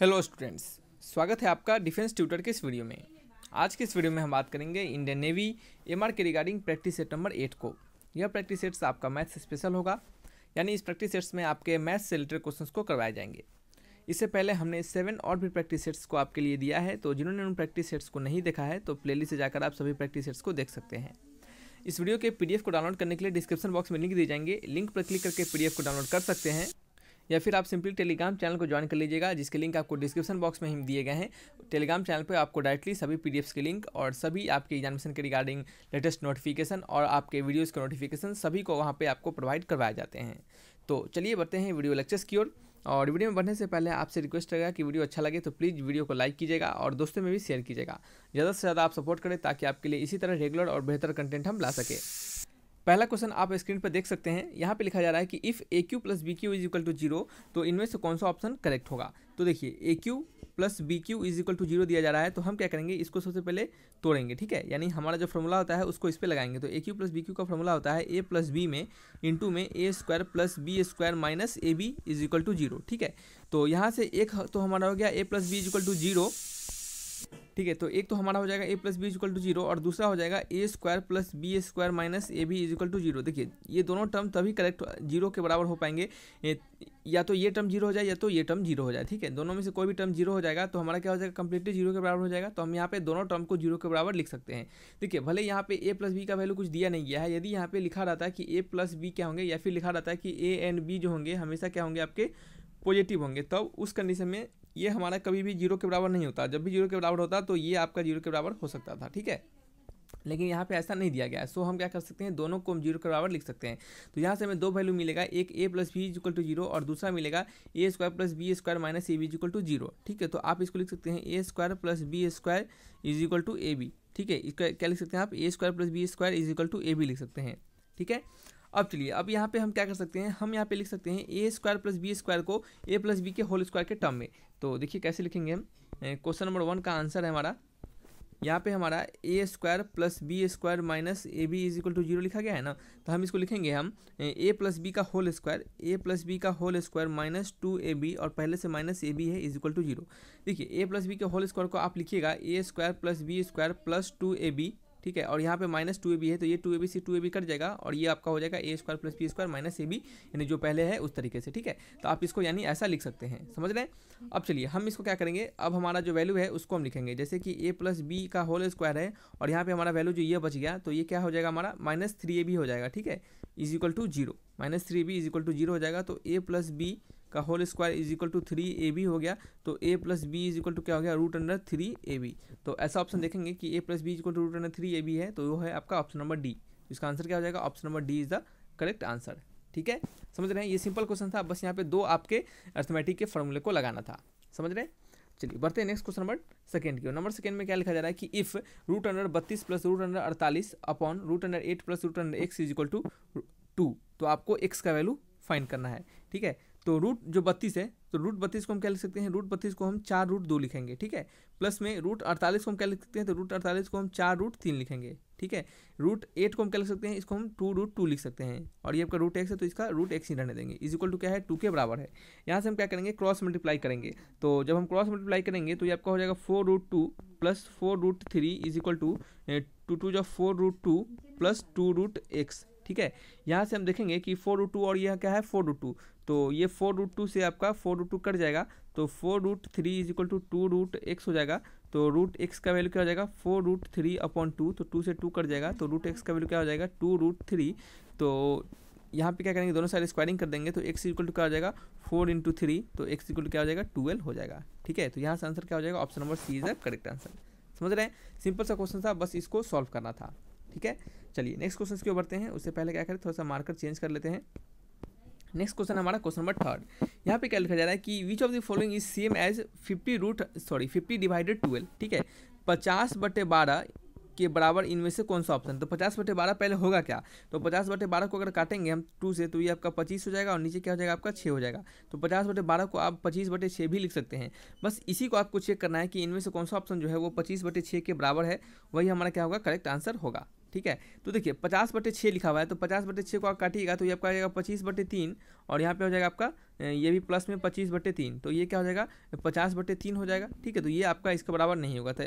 Hello students स्वागत है आपका डिफेंस ट्यूटर के इस वीडियो में आज के इस वीडियो में हम बात करेंगे इंडियन नेवी एमआर के regarding practice set number eight को यह प्रैक्टिस सेट्स आपका मैथ्स स्पेशल होगा यानी इस प्रैक्टिस सेट्स में आपके मैथ्स से रिलेटेड क्वेश्चन को करवाए जाएंगे इससे पहले हमने सेवन और भी प्रैक्टिस सेट्स को आपके लिए दिया है तो जिन्होंने उन प्रैक्टिस सेट्स को नहीं देखा है तो प्ले से जाकर आप सभी प्रैक्टिस सेट्स को देख सकते हैं इस वीडियो के पी को डाउनलोड करने के लिए डिस्क्रिप्शन बॉक्स में लिंक दी जाएंगे लिंक पर क्लिक करके पी को डाउनलोड कर सकते हैं या फिर आप सिंपली टेलीग्राम चैनल को ज्वाइन कर लीजिएगा जिसके लिंक आपको डिस्क्रिप्शन बॉक्स में ही दिए गए हैं टेलीग्राम चैनल पर आपको डायरेक्टली सभी पी के लिंक और सभी आपके एग्जामिनेशन के रिगार्डिंग लेटेस्ट नोटिफिकेशन और आपके वीडियोज़ के नोटिफिकेशन सभी को वहाँ पर आपको प्रोवाइड करवाए जाते हैं तो चलिए बढ़ते हैं वीडियो लेक्चर्स की ओर और वीडियो में बढ़ने से पहले आपसे रिक्वेस्ट रहेगा कि वीडियो अच्छा लगे तो प्लीज़ वीडियो को लाइक कीजिएगा और दोस्तों में भी शेयर कीजिएगा ज़्यादा से ज़्यादा आप सपोर्ट करें ताकि आपके लिए इसी तरह रेगुलर और बेहतर कंटेंट हम ला सकें पहला क्वेश्चन आप स्क्रीन पर देख सकते हैं यहाँ पे लिखा जा रहा है कि if A Q plus B Q is equal to zero तो इनमें से कौन सा ऑप्शन करेक्ट होगा तो देखिए A Q plus B Q is equal to zero दिया जा रहा है तो हम क्या करेंगे इसको सबसे पहले तोड़ेंगे ठीक है यानी हमारा जो फॉर्मूला होता है उसको इस पर लगाएंगे तो A Q plus B Q का फॉर्मूला होता है ए प्लस बी में इंटू में A square plus B square minus A B is equal to zero ठीक है तो यहाँ से एक तो हमारा हो गया A plus B is equal to zero ठीक है तो एक तो हमारा हो जाएगा A plus B is equal to zero और दूसरा हो जाएगा A square plus B square minus A B is equal to zero देखिए ये दोनों टर्म तभी करेक्ट जीरो के बराबर हो पाएंगे या तो ये टर्म जीरो हो जाए या तो ये टर्म जीरो हो जाए ठीक है दोनों में से कोई भी टर्म जीरो हो जाएगा तो हमारा क्या हो जाएगा कंप्लीटली जीरो के बराबर हो जाएगा तो हम यहाँ पे दोनों टर्म को जीरो के बराबर लिख सकते हैं देखिए भले यहाँ पे ए प्लस बी का वैल्यू कुछ दिया नहीं गया है यदि यहाँ पे लिखा रहता है कि ए प्लस बी क्या होंगे या फिर लिखा रहता है कि ए एंड बी जो होंगे हमेशा क्या होंगे आपके पॉजिटिव होंगे तब तो उस कंडीशन में ये हमारा कभी भी जीरो के बराबर नहीं होता जब भी जीरो के बराबर होता तो ये आपका जीरो के बराबर हो सकता था ठीक है लेकिन यहाँ पे ऐसा नहीं दिया गया है सो हम क्या कर सकते हैं दोनों को हम जीरो के बराबर लिख सकते हैं तो यहाँ से हमें दो वैल्यू मिलेगा एक A plus B is equal to zero और दूसरा मिलेगा A square plus B square minus A B is equal to zero ठीक है तो आप इसको लिख सकते हैं A square plus B square is equal to A B ठीक है इसका क्या लिख सकते हैं आप A square plus B square is equal to A B लिख सकते हैं ठीक है अब चलिए अब यहाँ पे हम क्या कर सकते हैं हम यहाँ पे लिख सकते हैं A square plus B square को ए प्लस बी के होल स्क्वायर के टर्म में तो देखिए कैसे लिखेंगे हम क्वेश्चन नंबर वन का आंसर है हमारा यहाँ पे हमारा A square plus B square minus A B is equal to zero लिखा गया है ना तो हम इसको लिखेंगे हम ए प्लस बी का whole square A plus B का whole square minus two A B और पहले से माइनस ए बी है इज इक्वल टू जीरो देखिए ए प्लस बी के होल स्क्वायर को आप लिखिएगा A square plus B square plus two A B ठीक है और यहाँ पे माइनस टू ए बी है तो ये टू ए बी सी टू ए बी कट जाएगा और ये आपका हो जाएगा A square plus B square minus A B यानी जो पहले है उस तरीके से ठीक है तो आप इसको यानी ऐसा लिख सकते हैं समझ रहे हैं अब चलिए हम इसको क्या करेंगे अब हमारा जो वैल्यू है उसको हम लिखेंगे जैसे कि ए प्लस बी का होल स्क्वायर है और यहाँ पर हमारा वैल्यू जो ये बच गया तो ये क्या हो जाएगा हमारा माइनस थ्री ए बी हो जाएगा ठीक है is equal to zero minus three B is equal to zero हो जाएगा तो ए प्लस बी का whole square is equal to three A B हो गया तो A plus B is equal to क्या हो गया root under three A B तो ऐसा ऑप्शन देखेंगे कि A plus B is equal to root under three A B है तो वो है आपका ऑप्शन नंबर डी इसका आंसर क्या हो जाएगा option number D is the correct answer ठीक है समझ रहे हैं ये सिंपल क्वेश्चन था बस यहाँ पे दो आपके अर्थमेटिक के फॉर्मूले को लगाना था समझ रहे हैं चलिए बढ़ते हैं नेक्स्ट क्वेश्चन नंबर सेकंड की नंबर सेकंड में क्या लिखा जा रहा है कि इफ रूट अंडर बत्तीस प्लस रूट अंडर अड़तालीस upon root under eight plus root under X is equal to two two आपको एक्स का वैल्यू फाइंड करना है ठीक है तो रूट जो बत्तीस है तो रूट बत्तीस को हम क्या लिख सकते हैं रूट बत्तीस को हम चार रूट दो लिखेंगे ठीक है प्लस में रूट अड़तालीस को हम क्या लिख सकते हैं तो रूट अड़तालीस को हम चार रूट तीन लिखेंगे ठीक है रूट एट को हम क्या लिख सकते हैं इसको हम टू रूट टू लिख सकते हैं और ये आपका रूट एक्स है तो इसका रूट एक्स ही रहने देंगे इज इक्वल टू क्या है टू के बराबर है यहाँ से हम क्या करेंगे क्रॉस मल्टीप्लाई करेंगे तो जब हम क्रॉस मल्टीप्लाई करेंगे तो ये आपका हो जाएगा four root two plus four root three is equal to two two जो four root two plus two root X ठीक है यहाँ से हम देखेंगे कि फोर रूट टू और यह क्या है फोर रूट टू तो ये फोर रूट टू से आपका फोर रूट टू कट जाएगा तो four root three is equal to two root X हो जाएगा तो रूट एक्स का वैल्यू क्या हो जाएगा four root three upon two तो टू से टू कट जाएगा तो रूट एक्स का वैल्यू क्या हो जाएगा टू रूट थ्री तो यहाँ पे क्या करेंगे दोनों साइड स्क्वायरिंग कर देंगे तो एक्स इक्वल टू क्या हो जाएगा फोर इंटू थ्री तो एक्स इक्वल टू क्या हो जाएगा ट्वेल्व हो जाएगा ठीक है तो यहाँ से आंसर क्या हो जाएगा option number C is the correct answer समझ रहे हैं सिंपल सा क्वेश्चन था बस इसको सॉल्व करना था ठीक है चलिए नेक्स्ट क्वेश्चन की ओर बढ़ते हैं उससे पहले क्या करें थोड़ा सा मार्कर चेंज कर लेते हैं नेक्स्ट क्वेश्चन हमारा क्वेश्चन नंबर थर्ड यहाँ पे क्या लिखा जा रहा है कि which of the following is same as fifty root sorry fifty divided twelve ठीक है पचास बटे बारह के बराबर इनमें से कौन सा ऑप्शन तो पचास बटे बारह पहले होगा क्या तो पचास बटे बारह को अगर काटेंगे हम टू से तो ये आपका पच्चीस हो जाएगा और नीचे क्या हो जाएगा आपका छः हो जाएगा तो पचास बटे बारह को आप पच्चीस बटे छः भी लिख सकते हैं बस इसी को आपको चेक करना है कि इनमें से कौन सा ऑप्शन जो है वो पच्चीस बटे छः के बराबर है वही हमारा क्या होगा करेक्ट आंसर होगा ठीक है तो देखिए पचास बटे छः लिखा हुआ है तो पचास बटे छः को आप काटिएगा तो ये आपका आ जाएगा पच्चीस बटे तीन और यहाँ पे हो जाएगा आपका ये भी प्लस में पच्चीस बटे तीन तो ये क्या हो जाएगा पचास बटे तीन हो जाएगा ठीक है तो ये आपका इसके बराबर नहीं होगा तो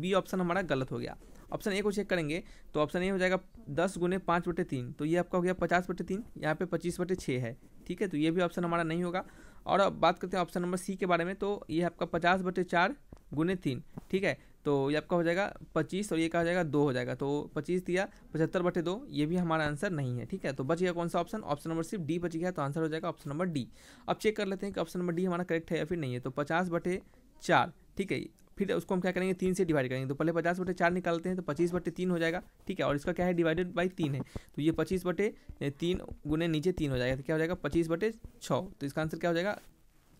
बी ऑप्शन हमारा गलत हो गया ऑप्शन ए को चेक करेंगे तो ऑप्शन ए हो जाएगा दस गुने पाँच बटे तीन तो ये आपका हो गया पचास बटे तीन यहाँ पे पच्चीस बटे छः है ठीक है तो ये भी ऑप्शन हमारा नहीं होगा और अब बात करते हैं ऑप्शन नंबर सी के बारे में तो ये आपका पचास बटे चार गुने तीन ठीक है तो ये आपका हो जाएगा पच्चीस और ये कहा जाएगा दो हो जाएगा तो पच्चीस दिया पचहत्तर बटे दो ये भी हमारा आंसर नहीं है ठीक है तो बच गया कौन सा ऑप्शन ऑप्शन नंबर सिर्फ डी बच गया तो आंसर हो जाएगा ऑप्शन नंबर डी अब चेक कर लेते हैं कि ऑप्शन नंबर डी हमारा करेक्ट है या फिर नहीं है तो पचास बटे चार ठीक है फिर उसको हम क्या करेंगे तीन से डिवाइड करेंगे तो पहले पचास बटे चार निकालते हैं तो पच्चीस बटे तीन हो जाएगा ठीक है और इसका क्या है डिवाइडेड बाई तीन है तो ये पच्चीस बटे तीन गुने नीचे तीन हो जाएगा तो क्या हो जाएगा पच्चीस बटे छः तो इसका आंसर क्या हो जाएगा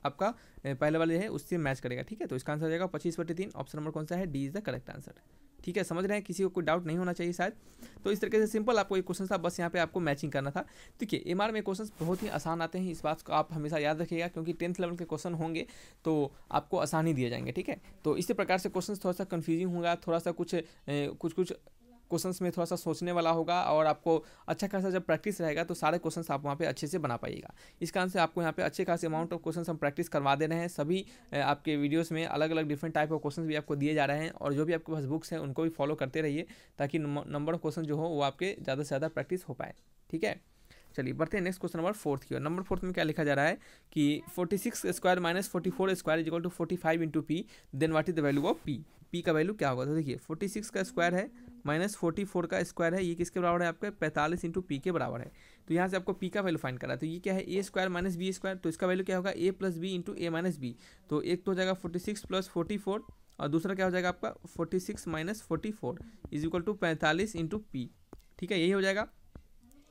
आपका पहले वाले है उससे मैच करेगा ठीक है तो इसका आंसर हो जाएगा पच्चीस बटे तीन ऑप्शन नंबर कौन सा है D is the correct answer ठीक है समझ रहे हैं किसी को कोई डाउट नहीं होना चाहिए शायद तो इस तरीके से सिंपल आपको एक क्वेश्चन था बस यहाँ पे आपको मैचिंग करना था ठीक है एम में क्वेश्चन बहुत ही आसान आते हैं इस बात को आप हमेशा याद रखिएगा क्योंकि टेंथ लेवल के क्वेश्चन होंगे तो आपको आसानी दिए जाएंगे ठीक है तो इसी प्रकार से क्वेश्चन थोड़ा सा कन्फ्यूजिंग होगा थोड़ा सा कुछ ए, कुछ कुछ क्वेश्चंस में थोड़ा सा सोचने वाला होगा और आपको अच्छा खासा जब प्रैक्टिस रहेगा तो सारे क्वेश्चंस आप वहाँ पे अच्छे से बना पाइएगा इस कारण से आपको यहाँ पे अच्छे खासे अमाउंट ऑफ क्वेश्चंस हम प्रैक्टिस करवा दे रहे हैं सभी आपके वीडियोस में अलग अलग डिफरेंट टाइप ऑफ क्वेश्चन भी आपको दिए जा रहे हैं और जो भी आपके पास बुक्स हैं उनको भी फॉलो करते रहिए ताकि नंबर ऑफ क्वेश्चन जो हो वो आपके ज़्यादा से ज़्यादा प्रैक्टिस हो पाए ठीक है चलिए बढ़ते हैं नेक्स्ट क्वेश्चन नंबर फोर्थ की और नंबर फोर्थ में क्या लिखा जा रहा है कि forty six square minus forty four square is equal to forty five into P then what is the value of P P का वैल्यू क्या होगा तो देखिए फोर्टी सिक्स का स्क्वायर है माइनस फोर्टी फोर का स्क्वायर है ये किसके बराबर है आपके पैंतालीस इंटू पी के बराबर है तो यहाँ से आपको पी का वैल्यू फाइंड है तो ये क्या है A square minus B square तो इसका वैल्यू क्या होगा A plus B into A minus B तो एक तो हो जाएगा forty six plus forty four और दूसरा क्या हो जाएगा आपका forty six minus forty four is equal to पैंतालीस इंटू पी ठीक है यही हो जाएगा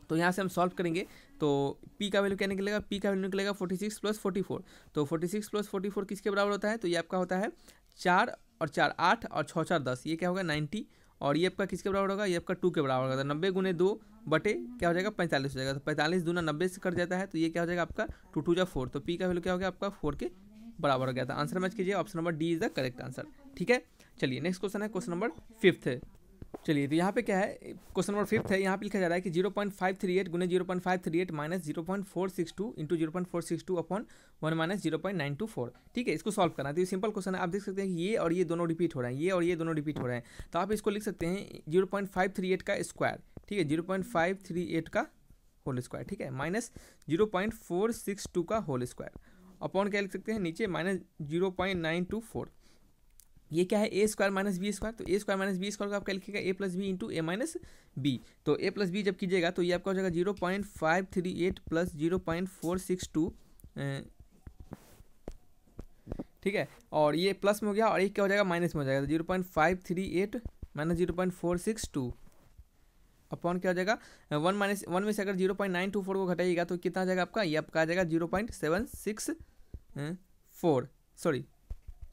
तो यहाँ से हम सॉल्व करेंगे तो पी का वैल्यू क्या निकलेगा पी का वैल्यू निकलेगा forty six plus forty four तो forty six plus forty four किसके बराबर होता है तो ये आपका होता है चार और चार आठ और छः चार दस ये क्या होगा नाइन्टी और ये आपका किसके बराबर होगा ये आपका टू के बराबर होगा तो नब्बे गुने दो बटे क्या हो जाएगा पैंतालीस हो जाएगा तो पैंतालीस दूना नब्बे से कट जाता है तो ये क्या हो जाएगा आपका टू टू या फोर तो पी का वैल्यू क्या हो गया आपका फोर के बराबर हो गया था आंसर मैच कीजिए option number D is the correct answer ठीक है चलिए नेक्स्ट क्वेश्चन है क्वेश्चन नंबर फिफ्थ चलिए तो यहाँ पे क्या है क्वेश्चन नंबर फिफ्थ है यहाँ पे लिखा जा रहा है कि zero point five three eight गुने zero point five three eight minus zero point four six two into zero point four six two upon one minus zero point nine two four ठीक है इसको सॉल्व करना तो ये simple question है आप देख सकते हैं कि ये और ये दोनों रिपीट हो रहे हैं ये और ये दोनों रिपीट हो रहे हैं तो आप इसको लिख सकते हैं zero point five three eight का स्क्वायर ठीक है zero point five three eight का होल स्क्वायर ठीक है minus zero point four six two का होल स्क्वायर अपॉन क्या लिख सकते हैं नीचे minus zero point nine two four ये क्या है A square minus B square तो A square minus B square को आपका लिखेगा A plus B into A minus B तो ए प्लस बी जब कीजिएगा तो ये आपका हो जाएगा zero point five three eight plus zero point four six two ठीक है और ये प्लस में हो गया और एक क्या हो जाएगा माइनस में हो जाएगा तो zero point five three eight minus zero point four six two upon क्या हो जाएगा वन माइनस वन में से अगर zero point nine two four को घटाइएगा तो कितना आ जाएगा आपका ये आपका आ जाएगा zero point seven six four sorry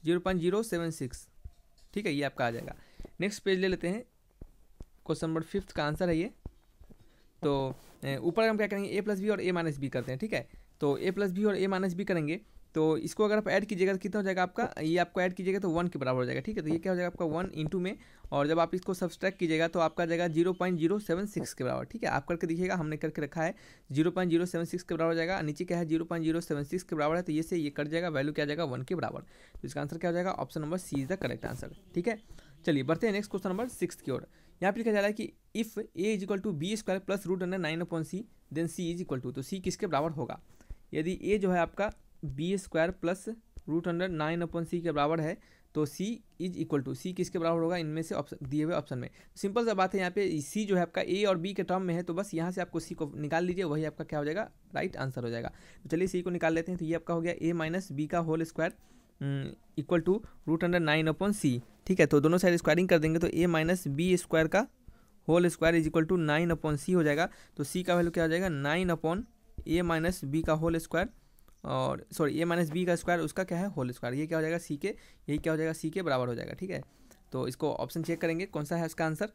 zero point zero seven six ठीक है ये आपका आ जाएगा नेक्स्ट पेज ले लेते हैं क्वेश्चन नंबर फिफ्थ का आंसर है ये तो ऊपर हम क्या करेंगे ए प्लस बी और ए माइनस बी करते हैं ठीक है तो ए प्लस बी और ए माइनस बी करेंगे तो इसको अगर आप ऐड कीजिएगा तो कितना हो जाएगा आपका ये आपको ऐड कीजिएगा तो वन के बराबर हो जाएगा ठीक है तो ये क्या हो जाएगा आपका वन इंटू में और जब आप इसको सब्सट्रैक्ट कीजिएगा तो आपका जाएगा zero point zero seven six के बराबर ठीक है आप करके देखिएगा हमने करके रखा है zero point zero seven six के बराबर हो जाएगा नीचे क्या है zero point zero seven six के बराबर है तो ये से ये कट जाएगा वैल्यू क्या जाएगा वन के बराबर तो इसका आंसर क्या हो जाएगा option number C is the correct answer ठीक है चलिए बढ़ते हैं नेक्स्ट क्वेश्चन नंबर सिक्स की ओर यहाँ पर लिखा जा रहा है कि if A is equal to B square plus root under nine upon C then C is equal to तो सी किसके बराबर होगा यदि ए जो है आपका B square plus root under nine upon C के बराबर है तो C is equal to C किसके बराबर होगा इनमें से ऑप्शन दिए हुए ऑप्शन में सिंपल सा बात है यहाँ पे सी जो है आपका ए और बी के टर्म में है तो बस यहाँ से आपको सी को निकाल लीजिए वही आपका क्या हो जाएगा राइट आंसर हो जाएगा तो चलिए सी को निकाल लेते हैं तो ये आपका हो गया ए माइनस बी का whole square equal to root under nine upon C ठीक है तो दोनों साइड स्क्वायरिंग कर देंगे तो ए माइनस बी स्क्वायर का whole square is equal to nine upon C हो जाएगा तो सी का वैल्यू क्या हो जाएगा nine upon A minus B का होल स्क्वायर और सॉरी ए माइनस बी का स्क्वायर उसका क्या है होल स्क्वायर ये क्या हो जाएगा सी के यही क्या हो जाएगा सी के बराबर हो जाएगा ठीक है तो इसको ऑप्शन चेक करेंगे कौन सा है इसका आंसर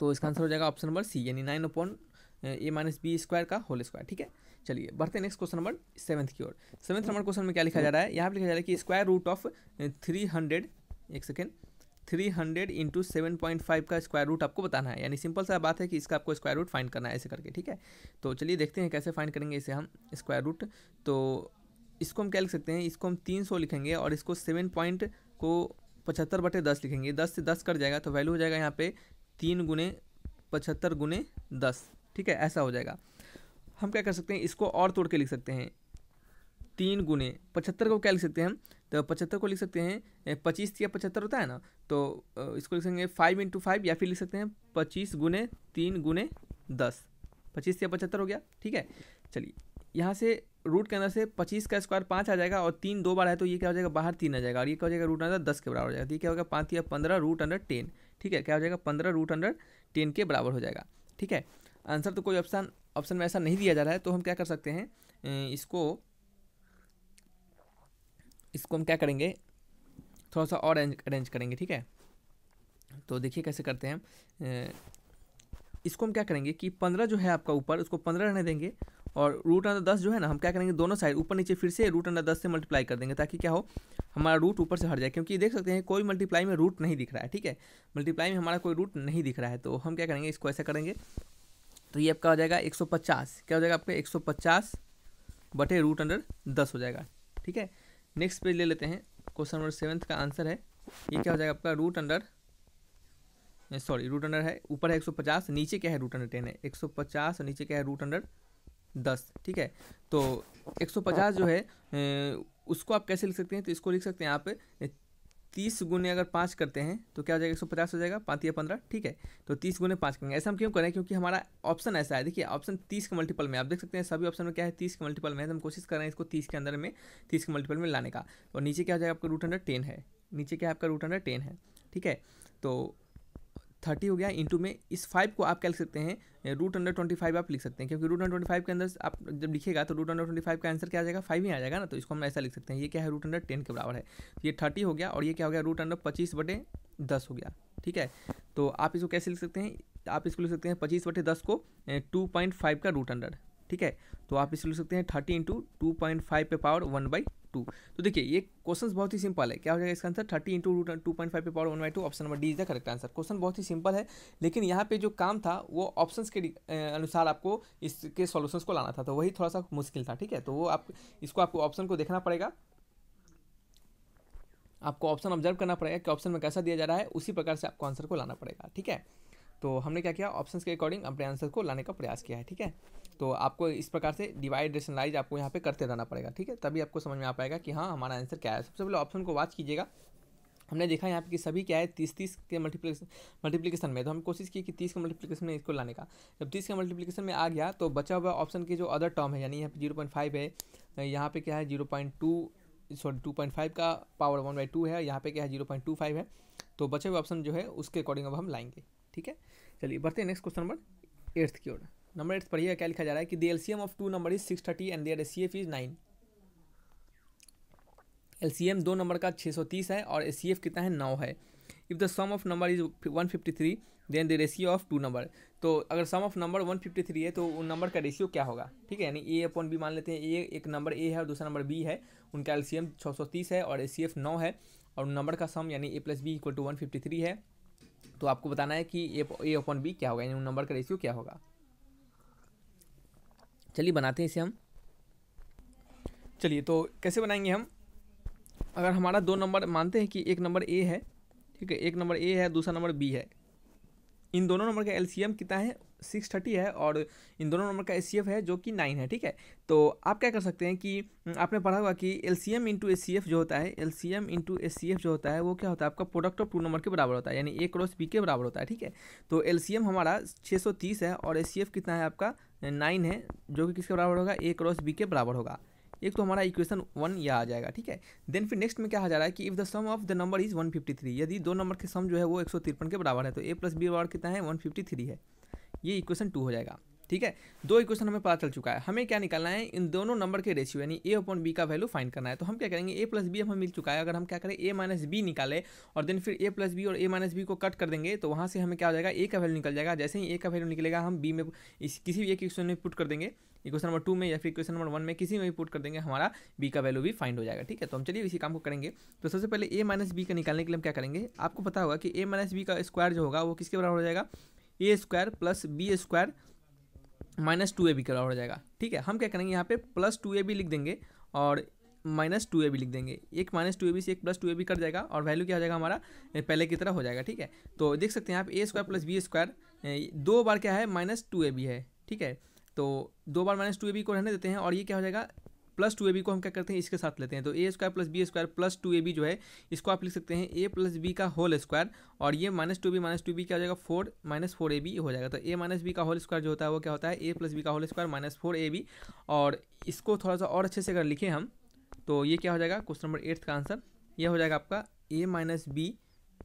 तो इसका आंसर हो जाएगा ऑप्शन नंबर सी यानी nine upon A minus B square का होल स्क्वायर ठीक है चलिए बढ़ते हैं नेक्स्ट क्वेश्चन नंबर सेवन्थ की ओर सेवन्थ नंबर क्वेश्चन में क्या लिखा जा रहा है यहाँ पर लिखा जा रहा है कि square root of three hundred एक second three hundred into seven point five का स्क्वायर रूट आपको बताना है यानी सिंपल सा बात है कि इसका आपको स्क्वायर रूट फाइंड करना है ऐसे करके ठीक है तो चलिए देखते हैं कैसे फाइंड करेंगे इसे हम स्क्वायर रूट तो इसको हम क्या लिख सकते हैं इसको हम तीन सौ लिखेंगे और इसको सेवन पॉइंट को पचहत्तर बटे दस लिखेंगे दस से दस कर जाएगा तो वैल्यू हो जाएगा यहाँ पे तीन गुने पचहत्तर गुने दस ठीक है ऐसा हो जाएगा हम क्या कर सकते हैं इसको और तोड़ के लिख सकते हैं तीन गुने पचहत्तर को क्या लिख सकते हैं हम तो पचहत्तर को लिख सकते हैं पच्चीस या पचहत्तर होता है ना तो इसको लिख सकेंगे फाइव इंटू फाइव या फिर लिख सकते हैं पच्चीस गुने तीन गुने दस पच्चीस या पचहत्तर हो गया ठीक है चलिए यहाँ से रूट के अंदर से पच्चीस का स्क्वायर पाँच आ जाएगा और तीन दो बार है तो ये क्या हो जाएगा बाहर तीन आ जाएगा और ये क्या हो जाएगा रूट अंदर दस के बराबर हो जाएगा तो ये क्या होगा पाँच या पंद्रह रूट अंडर टेन ठीक है क्या हो जाएगा पंद्रह रूट अंडर टेन के बराबर हो जाएगा ठीक है आंसर तो कोई ऑप्शन ऑप्शन में ऐसा नहीं दिया जा रहा है तो हम क्या कर सकते हैं इसको इसको हम क्या करेंगे थोड़ा सा और अरेंज करेंगे ठीक है तो देखिए कैसे करते हैं इसको हम क्या करेंगे कि पंद्रह जो है आपका ऊपर उसको पंद्रह रहने देंगे और रूट अंडर दस जो है ना हम क्या करेंगे दोनों साइड ऊपर नीचे फिर से रूट अंडर दस से मल्टीप्लाई कर देंगे ताकि क्या हो हमारा रूट ऊपर से हट जाए क्योंकि देख सकते हैं कोई मल्टीप्लाई में रूट नहीं दिख रहा है ठीक है मल्टीप्लाई में हमारा कोई रूट नहीं दिख रहा है तो हम क्या करेंगे इसको ऐसा करेंगे तो ये आपका हो जाएगा एक क्या हो जाएगा आपका एक बटे रूट अंडर दस हो जाएगा ठीक है नेक्स्ट पेज ले लेते हैं क्वेश्चन नंबर सेवन्थ का आंसर है ये क्या हो जाएगा आपका root under sorry root under है ऊपर है 150 नीचे क्या है रूट अंडर टेन है 150 और नीचे क्या है रूट अंडर दस ठीक है तो 150 जो है उसको आप कैसे लिख सकते हैं तो इसको लिख सकते हैं आप तीस गुने अगर पाँच करते हैं तो क्या हो जाएगा एक सौ पचास हो जाएगा पाँच या पंद्रह ठीक है तो तीस गुने पाँच करेंगे ऐसा हम क्यों करें क्योंकि हमारा ऑप्शन ऐसा है देखिए ऑप्शन तीस के मल्टीपल में आप देख सकते हैं सभी ऑप्शन में क्या है तीस के मल्टीपल में है तो हम कोशिश कर रहे हैं इसको तीस के अंदर में तीस के मल्टीपल में लाने का और नीचे क्या हो जाएगा आपका रूट अंडर टेन है नीचे क्या आपका रूट अंडर टेन है ठीक है तो थर्टी हो गया इंटू में इस फाइव को आप क्या लिख सकते हैं रूट अंडर ट्वेंटी फाइव आप लिख सकते हैं क्योंकि रूट अंडर ट्वेंटी फाइव के अंदर आप जब लिखेगा तो रूट अंडर ट्वेंटी फाइव का आंसर क्या आ जाएगा फाइव ही आ जाएगा ना तो इसको हम ऐसा लिख सकते हैं ये क्या है रूट अंडर टेन के बराबर है तो ये थर्टी हो गया और ये क्या हो गया रूट अंडर पच्चीस बटे दस हो गया ठीक है तो आप इसको कैसे लिख सकते हैं आप इसको लिख सकते हैं पच्चीस बटे दस को टू पॉइंट फाइव का रूट अंडर ठीक है तो आप इसको लिख सकते हैं thirty into two point five पे पावर वन बाई टू तो देखिए ये क्वेश्चन बहुत ही सिंपल है क्या हो जाएगा इसका answer thirty into root two point five पे power one by two option number D is the correct answer question बहुत ही सिंपल है लेकिन यहाँ पे जो काम था वो ऑप्शन के अनुसार आपको इसके सॉल्यूशंस को लाना था तो वही थोड़ा सा मुश्किल था ठीक है तो वो आप इसको आपको ऑप्शन को देखना पड़ेगा आपको ऑप्शन ऑब्जर्व करना पड़ेगा कि ऑप्शन में कैसा दिया जा रहा है उसी प्रकार से आपको आंसर को लाना पड़ेगा ठीक है तो हमने क्या किया ऑप्शंस के अकॉर्डिंग अपने आंसर को लाने का प्रयास किया है ठीक है तो आपको इस प्रकार से डिवाइड रेशनलाइज आपको यहाँ पे करते रहना पड़ेगा ठीक है तभी आपको समझ में आ पाएगा कि हाँ हमारा आंसर क्या है सबसे पहले ऑप्शन को वाच कीजिएगा हमने देखा यहाँ पे कि सभी क्या है तीस तीस के मल्टीप्लीकेशन मल्टीप्लीकेशन में तो हम कोशिश की कि तीस के मल्टीप्लीकेशन में इसको लाने का जब तीस के मल्टीप्लीकेशन में आ गया तो बचा हुआ ऑप्शन के जो अदर टर्म है यानी यहाँ पे जीरो पॉइंट फाइव है यहाँ पे क्या है zero point two sorry two point five का पावर वन बाई टू है यहाँ पे क्या है जीरो पॉइंट टू फाइव है तो बचे हुए ऑप्शन जो है उसके अकॉर्डिंग अब हम लाएंगे ठीक है चलिए बढ़ते हैं नेक्स्ट क्वेश्चन नंबर एट्थ की ओर नंबर एट्स पढ़िए क्या लिखा जा रहा है कि the LCM of two number is six thirty and C ACF is nine LCM दो नंबर का छः सौ तीस है और एसीएफ कितना है नौ है if the sum of number is one fifty three then the ratio of two number तो अगर sum of number one fifty three है तो उन नंबर का रेशियो क्या होगा ठीक है यानी ए अपॉन बी मान लेते हैं ए एक नंबर ए है और दूसरा नंबर बी है उनका एल सी एम छः सौ तीस है और ए सी एफ नौ है और उन नंबर का सम यानी A plus B equal to one fifty three है तो आपको बताना है कि ए अपॉन बी क्या होगा यानी उन नंबर का रेशियो क्या होगा चलिए बनाते हैं इसे हम चलिए तो कैसे बनाएंगे हम अगर हमारा दो नंबर मानते हैं कि एक नंबर ए है ठीक है एक नंबर ए है दूसरा नंबर बी है इन दोनों नंबर का एलसीएम कितना है सिक्स थर्टी है और इन दोनों नंबर का एस है जो कि नाइन है ठीक है तो आप क्या कर सकते हैं कि हम्म, आपने पढ़ा हुआ कि एल सी एम इंटू जो होता है एल सी एम इंटू जो होता है वो क्या होता है आपका प्रोडक्ट ऑफ टू नंबर के बराबर होता है यानी ए क्रॉस बी के बराबर होता है ठीक है तो एल हमारा छः सौ तीस है और एस कितना है आपका नाइन है जो कि किसके बराबर होगा ए क्रॉस बी के बराबर होगा एक तो हमारा इक्वेशन वन यह आ जाएगा ठीक है देन फिर नेक्स्ट में क्या आ जा रहा है कि if the sum of the number is three यदि दो नंबर के सम जो है वो एक के बराबर है तो ए प्लस बी बराबर कितना है थ्री है ये इक्वेशन टू हो जाएगा ठीक है दो इक्वेशन हमें पता चल चुका है हमें क्या निकालना है इन दोनों नंबर के रेशियो यानी ए अपॉन बी का वैल्यू फाइंड करना है तो हम क्या करेंगे ए प्लस बी हमें मिल चुका है अगर हम क्या करें ए माइनस बी निकाले और देन फिर ए प्लस बी और ए माइनस बी को कट कर देंगे तो वहाँ से हमें क्या हो जाएगा ए का वैल्यू निकल जाएगा जैसे ही ए का वैल्यू निकलेगा हम बी में इस किसी भी एक इक्वेशन में पुट कर देंगे इक्वेशन नंबर टू में या फिर इक्वेशन नंबर वन में किसी में भी पुट कर देंगे हमारा बी का वैल्यू भी फाइंड हो जाएगा ठीक है तो हम चलिए इसी काम को करेंगे तो सबसे पहले ए माइनस बी का निकालने के लिए हम क्या करेंगे आपको पता होगा कि ए माइनस बी का स्क्वायर जो होगा वो किसके बराबर हो जाएगा A square plus B square minus two A B का हो जाएगा ठीक है हम क्या करेंगे यहाँ पे प्लस टू ए बी लिख देंगे और माइनस टू ए बी लिख देंगे एक माइनस टू ए बी से एक plus two A B cut जाएगा और वैल्यू क्या हो जाएगा हमारा पहले की तरह हो जाएगा ठीक है तो देख सकते हैं आप A square plus B square दो बार क्या है माइनस टू ए बी है ठीक है तो दो बार माइनस टू ए बी को रहने देते हैं और ये क्या हो जाएगा प्लस टू ए बी को हम क्या करते हैं इसके साथ लेते हैं तो A square plus B square plus two A B जो है इसको आप लिख सकते हैं ए प्लस बी का होल स्क्वायर और ये minus two B minus two B क्या हो जाएगा four minus four A B हो जाएगा तो ए माइनस बी का होल स्क्वायर जो होता है वो क्या होता है ए प्लस बी का whole square minus four A B और इसको थोड़ा सा और अच्छे से अगर लिखें हम तो ये क्या हो जाएगा क्वेश्चन नंबर एट्थ का आंसर यह हो जाएगा आपका A minus B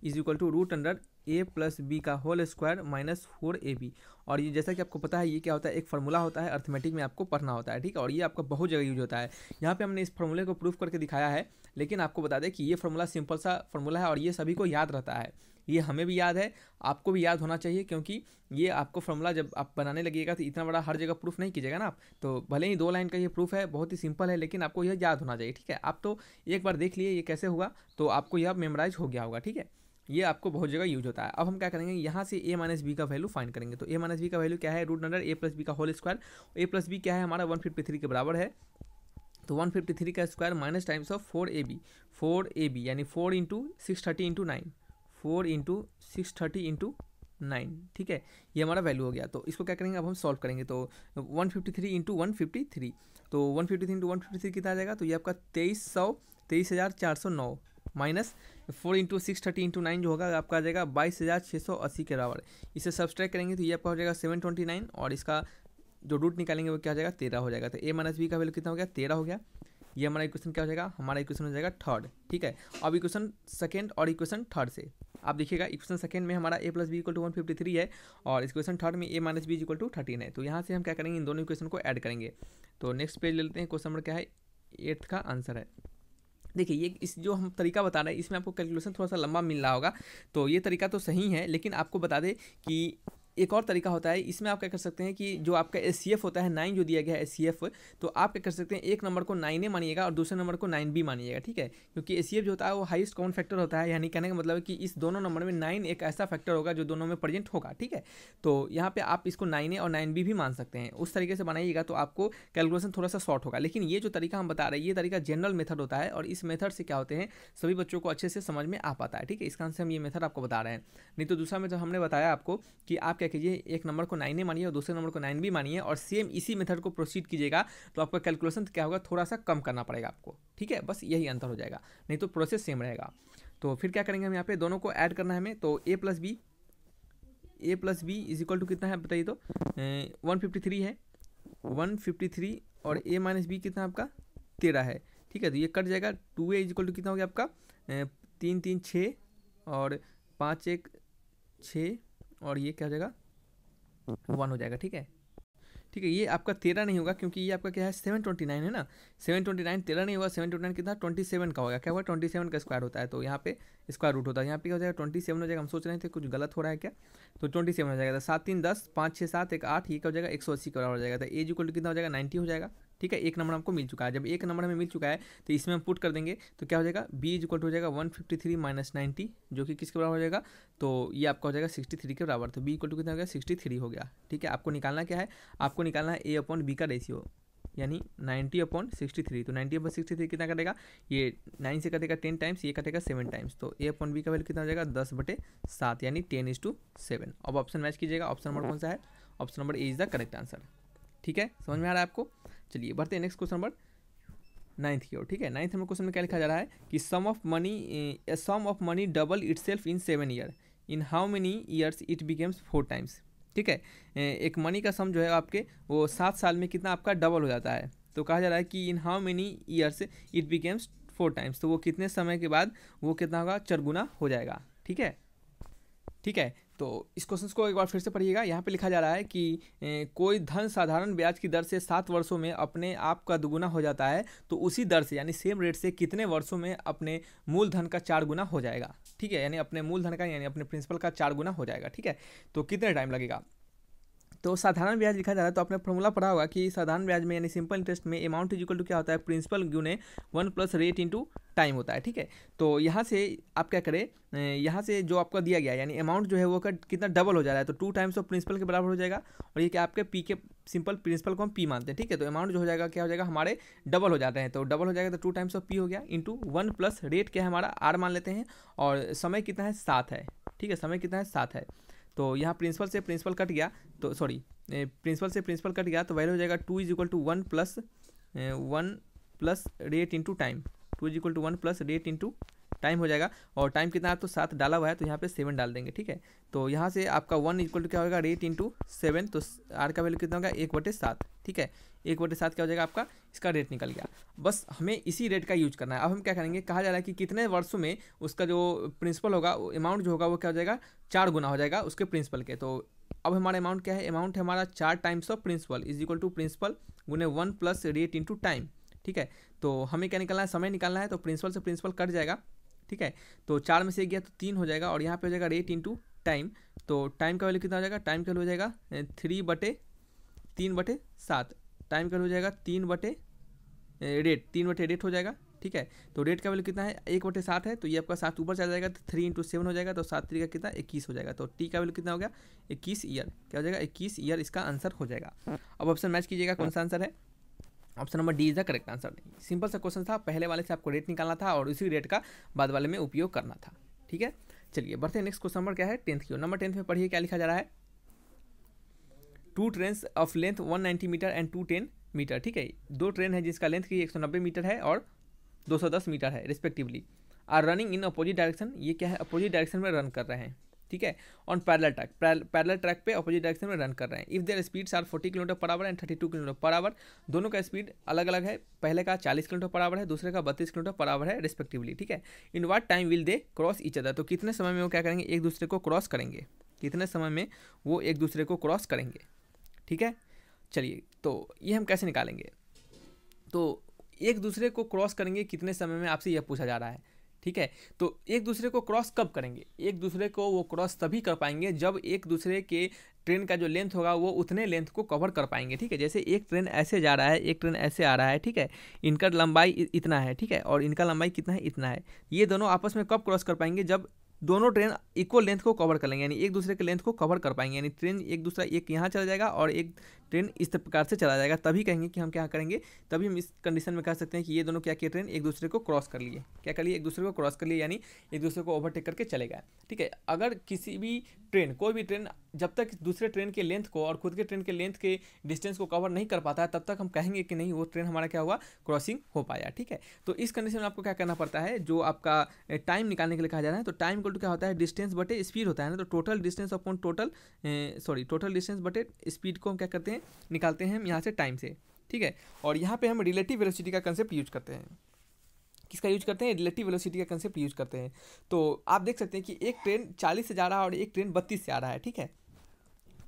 is equal to root under A plus B का whole square minus four A B और ये जैसा कि आपको पता है ये क्या होता है एक फार्मूला होता है अर्थमेटिक में आपको पढ़ना होता है ठीक है और ये आपका बहुत जगह यूज होता है यहाँ पे हमने इस फार्मूले को प्रूफ करके दिखाया है लेकिन आपको बता दें कि ये फार्मूला सिंपल सा फार्मूला है और ये सभी को याद रहता है ये हमें भी याद है आपको भी याद होना चाहिए क्योंकि ये आपको फॉर्मूला जब आप बनाने लगेगा तो इतना बड़ा हर जगह प्रूफ नहीं कीजिएगा ना आप तो भले ही दो लाइन का ये प्रूफ है बहुत ही सिंपल है लेकिन आपको यह याद होना चाहिए ठीक है आप तो एक बार देख लिए ये कैसे हुआ तो आपको यह मेमोराइज हो गया होगा ठीक है ये आपको बहुत जगह यूज होता है अब हम क्या करेंगे यहाँ से ए माइनस बी का वैल्यू फाइंड करेंगे तो ए माइनस बी का वैल्यू क्या है root under A plus B का whole square A plus B क्या है हमारा वन फिफ्टी थ्री के बराबर है तो वन फिफ्टी थ्री का square minus times of four A B four A B यानी four into six thirty into nine four into six thirty into nine ठीक है ये हमारा वैल्यू हो गया तो इसको क्या करेंगे अब हम सॉल्व करेंगे तो one fifty three into one fifty three तो one fifty three into one fifty three कितना आ जाएगा तो ये आपका तेईस सौ तेईस हज़ार चार सौ नौ minus four into six thirty into nine जो होगा आपका आ जाएगा बाईस हज़ार छः सौ अस्सी के बराबर इसे सब्सट्रैक करेंगे तो ये आपका हो जाएगा सेवन ट्वेंटी नाइन और इसका जो रूट निकालेंगे वो क्या हो जाएगा तेरह हो जाएगा तो ए माइनस बी का वैल्यू कितना हो गया तेरह हो गया ये हमारा इक्वेशन क्या हो जाएगा हमारा इक्वेशन हो जाएगा थर्ड ठीक है अब इक्वेशन सेकेंड और इक्वेशन थर्ड से आप देखिएगा इक्वेशन सेकंड में हमारा A plus B equal to one fifty three है और इक्वेशन थर्ड में A minus B equal to thirteen है तो यहाँ से हम क्या करेंगे इन दोनों इक्वेशन को ऐड करेंगे तो नेक्स्ट पेज लेते हैं क्वेश्चन नंबर क्या है एट्थ का आंसर है देखिए ये इस जो हम तरीका बता रहे हैं इसमें आपको कैलकुलेशन थोड़ा सा लंबा मिल रहा होगा तो ये तरीका तो सही है लेकिन आपको बता दें कि एक और तरीका होता है इसमें आप क्या कर सकते हैं कि जो आपका एस होता है नाइन जो दिया गया है एस तो आप क्या कर सकते हैं एक नंबर को नाइन ए मानिएगा और दूसरे नंबर को नाइन बी मानिएगा ठीक है क्योंकि एस जो होता है वो हाइस्ट कॉमन फैक्टर होता है यानी कहने का मतलब है कि इस दोनों नंबर में नाइन एक ऐसा फैक्टर होगा जो दोनों में प्रेजेंट होगा ठीक है तो यहाँ पर आप इसको नाइन ए और नाइन बी भी मान सकते हैं उस तरीके से बनाइएगा तो आपको कैलकुलेशन थोड़ा सा शॉर्ट होगा लेकिन ये जो तरीका हम बता रहे हैं ये तरीका जनरल मेथड होता है और इस मेथड से क्या होते हैं सभी बच्चों को अच्छे से समझ में आ पाता है ठीक है इस कारण से हम ये मेथड आपको बता रहे हैं नहीं तो दूसरा मेथड हमने बताया आपको कि आप क्या कीजिए एक नंबर को नाइन ए मानिए और दूसरे नंबर को नाइन बी मानिए और सेम इसी मेथड को प्रोसीड कीजिएगा तो आपका कैलकुलेशन क्या होगा थोड़ा सा कम करना पड़ेगा आपको ठीक है बस यही अंतर हो जाएगा नहीं तो प्रोसेस सेम रहेगा तो फिर क्या करेंगे हम यहाँ पे दोनों को ऐड करना है हमें तो A plus B A plus B is equal to कितना है बताइए तो वन फिफ्टी थ्री है वन फिफ्टी थ्री और ए माइनस बी कितना आपका तेरह है ठीक है तो ये कट जाएगा two A is equal to कितना हो गया आपका तीन तीन छः और पाँच एक छः और ये क्या हो जाएगा हम्म। वन हो जाएगा ठीक है ठीक है ये आपका तेरह नहीं होगा क्योंकि ये आपका क्या है सेवन ट्वेंटी नाइन है ना सेवन ट्वेंटी नाइन तेरह नहीं होगा सेवन ट्वेंटी नाइन कितना ट्वेंटी सेवन का होगा क्या हुआ ट्वेंटी सेवन का स्क्वायर होता है तो यहाँ पे स्क्वायर रूट होता है यहाँ पे क्या हो जाएगा ट्वेंटी सेवन हो जाएगा हम सोच रहे थे कुछ गलत हो रहा है क्या तो ट्वेंटी सेवन हो जाएगा सात तीन दस पाँच छः सात एक आठ ये क्या हो जाएगा एक सौ अस्सी का हो जाएगा तो एज इक्वल कितना हो जाएगा नाइन्टी हो जाएगा ठीक है एक नंबर हमको मिल चुका है जब एक नंबर हमें मिल चुका है तो इसमें हम पुट कर देंगे तो क्या हो जाएगा बी इज इक्वल टू हो जाएगा one fifty three minus ninety जो कि किसके बराबर हो जाएगा तो ये आपका हो जाएगा सिक्सटी थ्री के बराबर तो बी इक्वल टू कितना हो गया सिक्सटी थ्री हो गया ठीक है आपको निकालना क्या है आपको निकालना है ए अपॉन बी का रेशियो यानी 90 अपॉन 63 तो 90 अपॉन 63 कितना कटेगा ये 9 से कटेगा 10 टाइम्स ये कटेगा 7 टाइम्स तो ए अपॉन बी का वैल्यू कितना हो जाएगा 10 बटे सात यानी 10 इज टू सेवन अब ऑप्शन मैच कीजिएगा ऑप्शन नंबर कौन सा है option number A is the correct answer ठीक है समझ में आ रहा है आपको चलिए बढ़ते हैं नेक्स्ट क्वेश्चन नंबर नाइन्थ की ओर ठीक है नाइन्थ में क्वेश्चन में क्या लिखा जा रहा है कि sum of money sum of money double itself in seven year in how many years it becomes four times ठीक है एक मनी का सम जो है आपके वो सात साल में कितना आपका डबल हो जाता है तो कहा जा रहा है कि in how many years it becomes four times तो वो कितने समय के बाद वो कितना होगा चरगुना हो जाएगा ठीक है ठीक है तो इस क्वेश्चन को एक बार फिर से पढ़िएगा यहाँ पे लिखा जा रहा है कि कोई धन साधारण ब्याज की दर से सात वर्षों में अपने आप का दुगुना हो जाता है तो उसी दर से यानी सेम रेट से कितने वर्षों में अपने मूलधन का चार गुना हो जाएगा ठीक है यानी अपने मूलधन का यानी अपने प्रिंसिपल का चार गुना हो जाएगा ठीक है तो कितने टाइम लगेगा तो साधारण ब्याज लिखा जा रहा है तो आपने फॉर्मूला पढ़ा होगा कि साधारण ब्याज में यानी सिंपल इंटरेस्ट में अमाउंट इज इक्वल टू क्या होता है प्रिंसिपल गुने one plus rate into time होता है ठीक है तो यहाँ से आप क्या करें यहाँ से जो आपका दिया गया यानी अमाउंट जो है वो कितना डबल हो जा रहा है तो टू टाइम्स ऑफ प्रिंसिपल के बराबर हो जाएगा और ये कि आपके पी के सिंपल प्रिंसिपल को हम पी मानते हैं ठीक है तो अमाउंट जो हो जाएगा क्या हो जाएगा हमारे डबल हो जाते हैं तो डबल हो जाएगा तो टू टाइम्स ऑफ पी हो गया इंटू वन प्लस रेट क्या है हमारा आर मान लेते हैं और समय कितना है सात है ठीक है समय कितना है सात है तो यहाँ प्रिंसिपल से प्रिंसिपल कट गया तो सॉरी प्रिंसिपल से प्रिंसिपल कट गया तो वैल्यू हो जाएगा two is equal to one plus one plus rate into time two is equal to one plus rate into time हो जाएगा और टाइम कितना है तो सात डाला हुआ है तो यहाँ पे सेवन डाल देंगे ठीक है तो यहाँ से आपका वन इक्वल टू क्या होगा रेट इंटू सेवन तो आर का वैल्यू कितना होगा एक बटे सात ठीक है एक बटे सात क्या हो जाएगा आपका इसका रेट निकल गया बस हमें इसी रेट का यूज करना है अब हम क्या करेंगे कहा जा रहा है कि कितने वर्षों में उसका जो प्रिंसिपल होगा अमाउंट जो होगा वो क्या हो जाएगा चार गुना हो जाएगा उसके प्रिंसिपल के तो अब हमारा अमाउंट क्या है अमाउंट है हमारा चार times of principal is equal to principal गुने one plus rate into time ठीक है तो हमें क्या निकालना है समय निकालना है तो प्रिंसिपल से प्रिंसिपल कट जाएगा ठीक है तो चार में से गया तो तीन हो जाएगा और यहाँ पे हो जाएगा रेट इंटू टाइम तो टाइम का वैल्यू कितना हो जाएगा टाइम का वैल्यू हो जाएगा थ्री बटे तीन बटे सात टाइम का हो जाएगा तीन बटे रेट तीन बटे रेट हो जाएगा ठीक है तो रेट का वैल्यू कितना है एक बटे सात है तो ये आपका सात ऊपर चला जाएगा तो थ्री इंटू सेवन हो जाएगा तो सात थ्री का कितना इक्कीस हो जाएगा तो टी का वैल्यू कितना हो गया इक्कीस ईयर क्या हो जाएगा इक्कीस ईयर इसका आंसर हो जाएगा अब ऑप्शन मैच कीजिएगा कौन सा आंसर है option number D is the correct answer simple सा क्वेश्चन था पहले वाले से आपको रेट निकालना था और उसी रेट का बाद वाले में उपयोग करना था ठीक है चलिए बढ़ते हैं नेक्स्ट क्वेश्चन नंबर क्या है टेंथ की नंबर टेंथ में पढ़िए क्या लिखा जा रहा है two train of length 190 metre and two ten metre ठीक है दो ट्रेन है जिसका लेंथ की एक मीटर है और 210 मीटर है respectively are running in opposite direction ये क्या है अपोजिट डायरेक्शन में रन कर रहे हैं ठीक है on parallel track parallel track पे अपोजिट डायरेक्शन में रन कर रहे हैं if their speeds are 40 kilometre per hour and 32 kilometre per hour दोनों का स्पीड अलग अलग है पहले का 40 किलोमीटर पर आवर है दूसरे का 32 किलोमीटर पर आवर है रिस्पेक्टिवली ठीक है in what time will they cross each other तो कितने समय में वो क्या करेंगे एक दूसरे को क्रॉस करेंगे कितने समय में वो एक दूसरे को क्रॉस करेंगे ठीक है चलिए तो ये हम कैसे निकालेंगे तो एक दूसरे को क्रॉस करेंगे कितने समय में आपसे यह पूछा जा रहा है ठीक है तो एक दूसरे को क्रॉस कब करेंगे एक दूसरे को वो क्रॉस तभी कर पाएंगे जब एक दूसरे के ट्रेन का जो लेंथ होगा वो उतने लेंथ को कवर कर पाएंगे ठीक है जैसे एक ट्रेन ऐसे जा रहा है एक ट्रेन ऐसे आ रहा है ठीक है इनका लंबाई इतना है ठीक है और इनका लंबाई कितना है इतना है ये दोनों आपस में कब क्रॉस कर पाएंगे जब दोनों ट्रेन इक्वल लेंथ को कवर कर लेंगे यानी एक दूसरे के लेंथ को कवर कर पाएंगे यानी ट्रेन एक दूसरा एक यहाँ चला जाएगा और एक ट्रेन इस प्रकार से चला जाएगा तभी कहेंगे कि हम क्या करेंगे तभी हम इस कंडीशन में कह सकते हैं कि ये दोनों क्या किए ट्रेन एक दूसरे को क्रॉस कर लिए क्या कर लिए एक दूसरे को क्रॉस कर लिए यानी एक दूसरे को ओवरटेक करके चले गए ठीक है अगर किसी भी ट्रेन कोई भी ट्रेन जब तक दूसरे ट्रेन के लेंथ को और खुद के ट्रेन के लेंथ के डिस्टेंस को कवर नहीं कर पाता है तब तक हम कहेंगे कि नहीं वो ट्रेन हमारा क्या हुआ क्रॉसिंग हो पाया ठीक है तो इस कंडीशन में आपको क्या करना पड़ता है जो आपका टाइम निकालने के लिए कहा जा रहा है तो टाइम को क्या होता है डिस्टेंस बटे स्पीड होता है ना तो total distance upon total sorry total distance बटे स्पीड को हम क्या करते हैं निकालते हैं हम यहाँ से टाइम से ठीक है और यहाँ पे हम रिलेटिव वेलोसिटी का कंसेप्ट यूज करते हैं किसका यूज करते हैं रिलेटिव वेलोसिटी का कंसेप्ट यूज करते हैं तो आप देख सकते हैं कि एक ट्रेन चालीस से जा रहा है और एक ट्रेन बत्तीस से आ रहा है ठीक है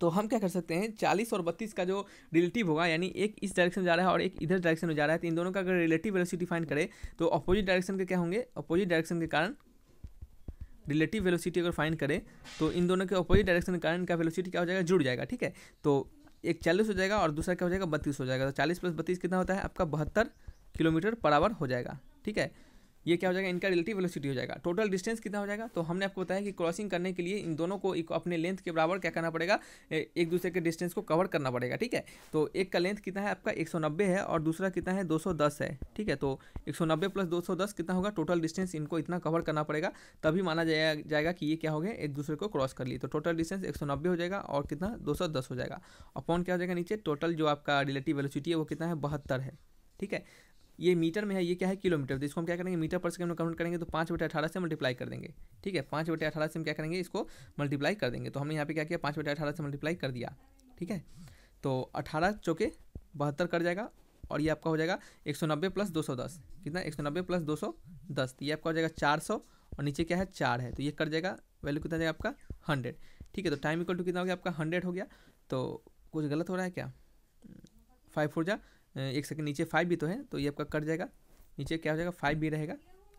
तो हम क्या कर सकते हैं चालीस और बत्तीस का जो रिलेटिव होगा यानी एक इस डायरेक्शन में जा रहा है और एक इधर डायरेक्शन में जा रहा है तो इन दोनों का अगर रिलेटिव वेलोसिटी फाइंड करें तो अपोजिट डायरेक्शन के क्या होंगे अपोजिट डायरेक्शन के कारण रिलेटिव वेलोसिटी अगर फाइंड करें तो इन दोनों के अपोजिट डायरेक्शन के कारण इनका वेलोसिटी क्या हो जाएगा जुड़ जाएगा ठीक है तो एक चालीस हो जाएगा और दूसरा क्या हो जाएगा बत्तीस हो जाएगा तो चालीस प्लस बत्तीस कितना होता है आपका बहत्तर किलोमीटर पर आवर हो जाएगा ठीक है ये क्या हो जाएगा इनका रिलेटिव वेलोसिटी हो जाएगा टोटल डिस्टेंस कितना हो जाएगा तो हमने आपको बताया कि क्रॉसिंग करने के लिए इन दोनों को अपने लेंथ के बराबर क्या करना पड़ेगा एक दूसरे के डिस्टेंस को कवर करना पड़ेगा ठीक है तो एक का लेंथ कितना है आपका एक है और दूसरा कितना है दो है ठीक है तो एक प्लस 210 कितना होगा टोटल डिस्टेंस इनको इतना कवर करना पड़ेगा तभी माना जाएगा कि ये क्या हो गया एक दूसरे को क्रॉस कर लिए तो टोटल डिस्टेंस एक हो जाएगा और कितना दो हो जाएगा अपॉन क्या हो जाएगा नीचे टोटल जो आपका रिलेटिव वेलोसिटी है वो कितना है बहत्तर है ठीक है ये मीटर में है ये क्या है किलोमीटर तो इसको हम क्या करेंगे मीटर पर सेकंड में कन्वर्ट करेंगे तो पाँच बटे अठारह से मल्टीप्लाई कर देंगे ठीक है पाँच बटे अठारह से हम क्या करेंगे इसको मल्टीप्लाई कर देंगे तो हमने यहाँ पे क्या किया पाँच बटे अठारह से मल्टीप्लाई कर दिया ठीक है तो अठारह चौके बहत्तर कर जाएगा और ये आपका हो जाएगा एक सौ नब्बे प्लस दो सौ दस कितना एक सौ नब्बे प्लस दो सौ दस तो ये आपका हो जाएगा चार सौ और नीचे क्या है चार है तो ये कर जाएगा वैल्यू कितना जाएगा आपका हंड्रेड ठीक है तो टाइम इक्वल टू कितना हो गया आपका हंड्रेड हो गया तो कुछ गलत हो रहा है क्या फाइव फोर जा एक सेकंड नीचे फाइव भी तो है तो ये आपका कट जाएगा नीचे क्या हो जाएगा फाइव भी रहेगा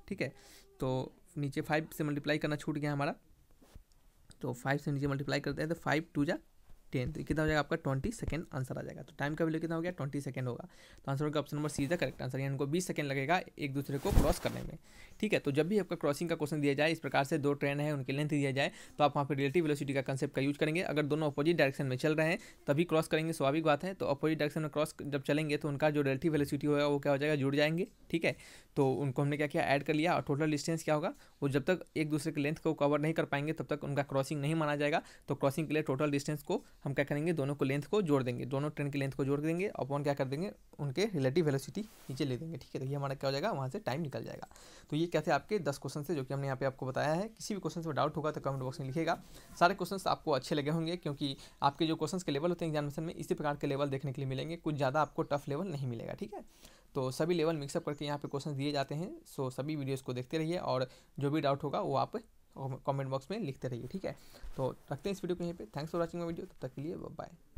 ठीक है तो नीचे फाइव से मल्टीप्लाई करना छूट गया हमारा तो फाइव से नीचे मल्टीप्लाई करते हैं तो फाइव टू जा सेकेंड तो कितना हो जाएगा आपका ट्वेंटी सेकेंड आंसर आ जाएगा तो टाइम का वैल्यू कितना हो गया ट्वेंटी सेकेंड होगा तो आंसर होगा ऑप्शन नंबर सी का करेक्ट आंसर यानी इनको बीस सेकेंड लगेगा एक दूसरे को क्रॉस करने में ठीक है तो जब भी आपका क्रॉसिंग का क्वेश्चन दिया जाए इस प्रकार से दो ट्रेन है उनके लेंथ दिया जाए तो आप वहाँ पर रिलेटिव वेलोसिटी का कंसेप्ट का यूज करेंगे अगर दोनों अपोजिट डायरेक्शन में चल रहे हैं तभी क्रॉस करेंगे स्वाभाविक बात है तो अपोजिट डायरेक्शन में क्रॉस जब चलेंगे तो उनका जो रिलेटिव वेलोसिटी होगा वो क्या हो जाएगा जुड़ जाएंगे ठीक है तो उनको हमने क्या किया ऐड कर लिया और टोटल डिस्टेंस क्या होगा वो जब तक एक दूसरे के लेंथ को कवर नहीं कर पाएंगे तब तक उनका क्रॉसिंग नहीं माना जाएगा तो क्रॉसिंग के लिए टोटल डिस्टेंस को हम क्या करेंगे दोनों को लेंथ को जोड़ देंगे दोनों ट्रेन की लेंथ को जोड़ देंगे अपन क्या कर देंगे उनके रिलेटिव वेलोसिटी नीचे ले देंगे ठीक है तो ये हमारा क्या हो जाएगा वहाँ से टाइम निकल जाएगा तो ये क्या थे आपके दस क्वेश्चन से जो कि हमने यहाँ पे आपको बताया है किसी भी क्वेश्चन से डाउट होगा तो कमेंट बॉक्स में लिखेगा सारे क्वेश्चन आपको अच्छे लगे होंगे क्योंकि आपके जो क्वेश्चन के लेवल होते हैं एग्जामिनेशन में इसी प्रकार के लेवल देखने के लिए मिलेंगे कुछ ज़्यादा आपको टफ लेवल नहीं मिलेगा ठीक है तो सभी लेवल मिक्सअप करके यहाँ पे क्वेश्चन दिए जाते हैं सो सभी वीडियोस को देखते रहिए और जो भी डाउट होगा वो आप कमेंट बॉक्स में लिखते रहिए ठीक है तो रखते हैं इस वीडियो को यहीं पे thanks for watching my video तब तक के लिए बाय